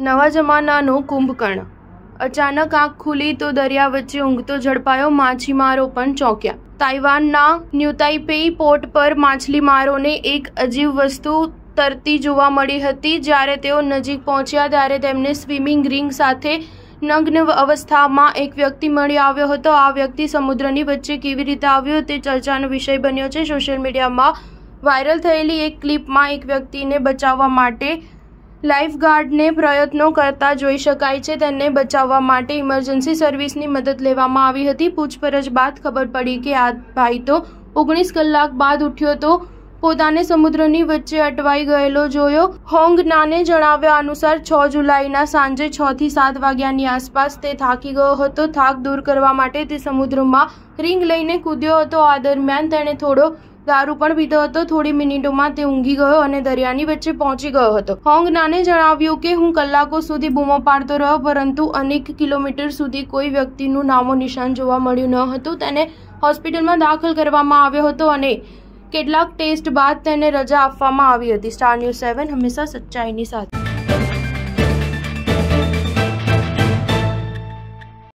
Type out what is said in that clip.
નવા જમાનાનો કુંભકર્ણ અચાનક આંખ ખુલી તો દરિયા વચ્ચે ઊંઘતો ઝડપાયો માછીમારો પણ ચોંક્યા તાઇવાનના ન્યુતાઇપેઈ પોર્ટ પર માછલીમારોને એક અજીબ વસ્તુ તરતી જોવા મળી હતી જ્યારે તેઓ નજીક પહોંચ્યા ત્યારે તેમને સ્વિમિંગ રિંગ સાથે નગ્ન અવસ્થામાં એક વ્યક્તિ મળી આવ્યો હતો આ વ્યક્તિ સમુદ્રની વચ્ચે કેવી રીતે આવ્યો તે ચર્ચાનો વિષય બન્યો છે સોશિયલ મીડિયામાં વાયરલ થયેલી એક ક્લિપમાં એક વ્યક્તિને બચાવવા માટે લાઇફગાર્ડને પ્રયત્નો કરતા જોઈ શકાય છે તેને બચાવવા માટે ઇમરજન્સી સર્વિસની મદદ લેવામાં આવી હતી પૂછપરછ બાદ ખબર પડી કે આ ભાઈ તો ઓગણીસ કલાક બાદ ઉઠ્યો તો પોતાને સમુદ્રની વચ્ચે અટવાઈ ગયેલો જોયો હોંગ નાને જણાવ્યા અનુસાર છ જુલાઈના સાંજે છ થી સાત વાગ્યાની આસપાસ તે થાકી ગયો હતો થાક દૂર કરવા માટે તે સમુદ્રમાં રિંગ લઈને કૂદ્યો હતો આ દરમિયાન તેણે થોડો દારૂ પણ પીધો હતો થોડી મિનિટોમાં તે ઊંઘી ગયો અને દરિયાની વચ્ચે પહોંચી ગયો હતો હોંગ નાને જણાવ્યું કે હું કલાકો સુધી બૂમો પાડતો રહ્યો પરંતુ અનેક કિલોમીટર સુધી કોઈ વ્યક્તિનું નામો નિશાન જોવા મળ્યું ન હતું તેને હોસ્પિટલમાં દાખલ કરવામાં આવ્યો હતો અને કેટલાક ટેસ્ટ બાદ તેને રજા આપવામાં આવી હતી સ્ટાર ન્યૂઝ સેવન હંમેશા સચ્ચાઈની સાથે